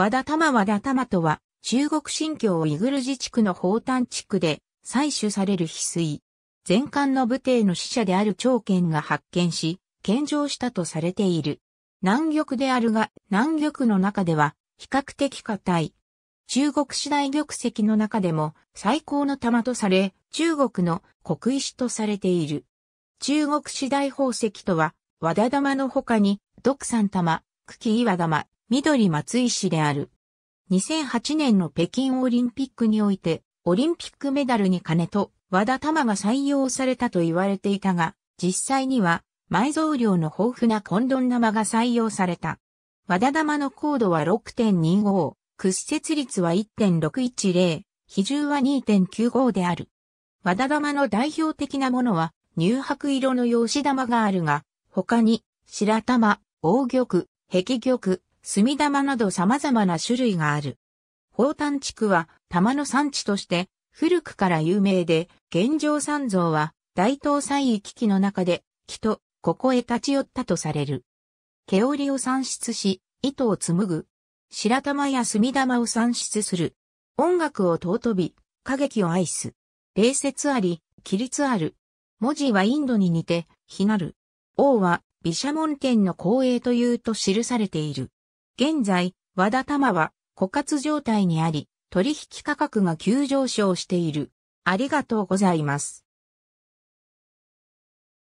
和田玉和田玉とは、中国新疆イグル自治区の宝丹地区で採取される翡翠。前漢の武帝の使者である長剣が発見し、献上したとされている。南玉であるが、南玉の中では、比較的硬い。中国次第玉石の中でも最高の玉とされ、中国の国石とされている。中国次第宝石とは、和田玉の他に、独山玉、茎岩玉、緑松井市である。2008年の北京オリンピックにおいて、オリンピックメダルに金と和田玉が採用されたと言われていたが、実際には埋蔵量の豊富なコンドン玉が採用された。和田玉の高度は6.25、屈折率は1.610、比重は2.95である。和田玉の代表的なものは、乳白色の用紙玉があるが、他に、白玉、大玉、壁玉、墨玉など様々な種類がある。宝丹地区は玉の産地として古くから有名で、現状三蔵は大東西域記の中で、木とここへ立ち寄ったとされる。毛織を産出し、糸を紡ぐ。白玉や墨玉を産出する。音楽を尊び、歌劇を愛す。礼節あり、規律ある。文字はインドに似て、ひなる。王は、毘沙門天の光栄というと記されている。現在、和田玉は枯渇状態にあり、取引価格が急上昇している。ありがとうございます。